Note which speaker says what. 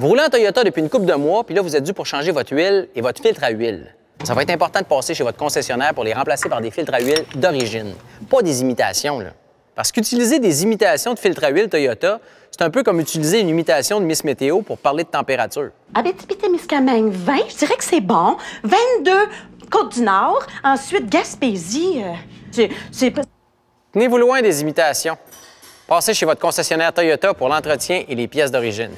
Speaker 1: Vous roulez en Toyota depuis une coupe de mois, puis là, vous êtes dû pour changer votre huile et votre filtre à huile. Ça va être important de passer chez votre concessionnaire pour les remplacer par des filtres à huile d'origine, pas des imitations. Là. Parce qu'utiliser des imitations de filtres à huile Toyota, c'est un peu comme utiliser une imitation de Miss
Speaker 2: Météo pour parler de température.
Speaker 3: À Miscamingue 20, je dirais que c'est bon. 22, Côte-du-Nord. Ensuite, Gaspésie. Euh, c'est Tenez-vous loin
Speaker 1: des imitations. Passez chez votre concessionnaire Toyota pour l'entretien et les pièces d'origine.